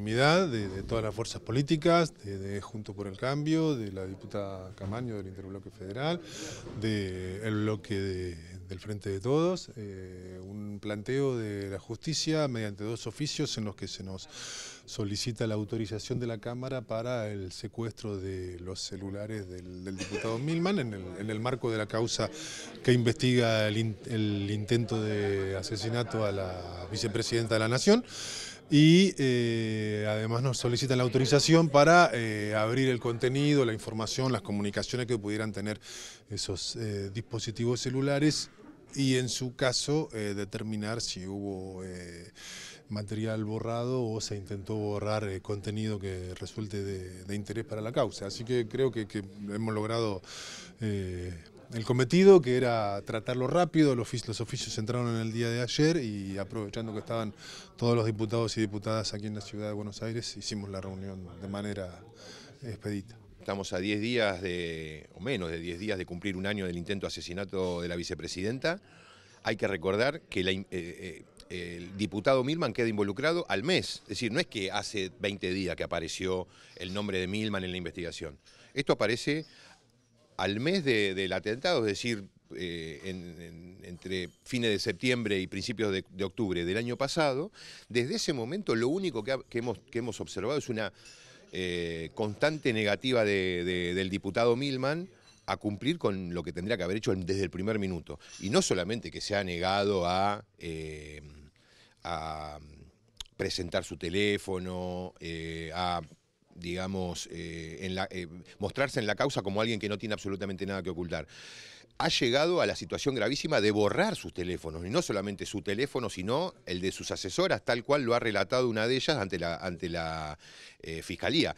de, todas las fuerzas políticas, de, Junto por el Cambio, de la diputada Camaño del Interbloque Federal, del bloque del Frente de Todos, eh, un planteo de la justicia mediante dos oficios en los que se nos solicita la autorización de la Cámara para el secuestro de los celulares del, diputado Milman en el, marco de la causa que investiga el intento de asesinato a la vicepresidenta de la Nación y eh, además nos solicitan la autorización para eh, abrir el contenido, la información, las comunicaciones que pudieran tener esos eh, dispositivos celulares y en su caso determinar si hubo material borrado o se intentó borrar contenido que resulte de, interés para la causa. Así que creo que, hemos logrado el cometido, que era tratarlo rápido. Los, oficios entraron en el día de ayer y aprovechando que estaban todos los diputados y diputadas aquí en la ciudad de Buenos Aires, hicimos la reunión de manera expedita. Estamos a 10 días de, o menos de 10 días de cumplir un año del intento de asesinato de la vicepresidenta. Hay que recordar que eh, eh, el diputado Milman queda involucrado al mes. Es decir, no es que hace 20 días que apareció el nombre de Milman en la investigación. Esto aparece al mes del atentado, es decir, eh, entre fines de septiembre y principios de, octubre del año pasado, desde ese momento lo único que, hemos, observado es una eh, constante negativa del diputado Milman a cumplir con lo que tendría que haber hecho desde el primer minuto. Y no solamente que se ha negado a eh, presentar su teléfono, a digamos, eh, eh, mostrarse en la causa como alguien que no tiene absolutamente nada que ocultar. Ha llegado a la situación gravísima de borrar sus teléfonos, y no solamente su teléfono, sino el de sus asesoras, tal cual lo ha relatado una de ellas ante la, ante la eh, fiscalía.